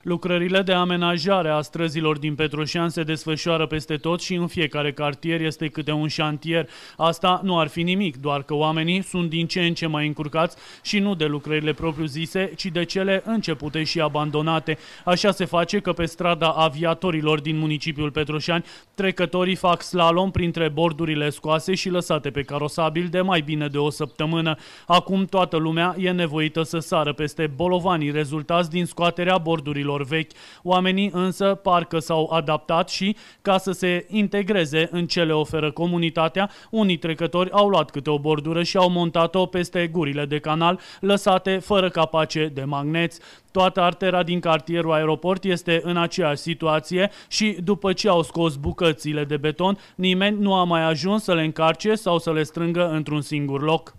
Lucrările de amenajare a străzilor din Petroșan se desfășoară peste tot și în fiecare cartier este câte un șantier. Asta nu ar fi nimic, doar că oamenii sunt din ce în ce mai încurcați și nu de lucrările propriu-zise, ci de cele începute și abandonate. Așa se face că pe strada aviatorilor din municipiul Petroșani, trecătorii fac slalom printre bordurile scoase și lăsate pe carosabil de mai bine de o săptămână. Acum toată lumea e nevoită să sară peste bolovanii rezultați din scoaterea bordurilor modelelor vechi. Oamenii însă parcă s-au adaptat și, ca să se integreze în ce le oferă comunitatea, unii trecători au luat câte o bordură și au montat-o peste gurile de canal, lăsate fără capace de magneți. Toată artera din cartierul aeroport este în aceeași situație și după ce au scos bucățile de beton, nimeni nu a mai ajuns să le încarce sau să le strângă într-un singur loc.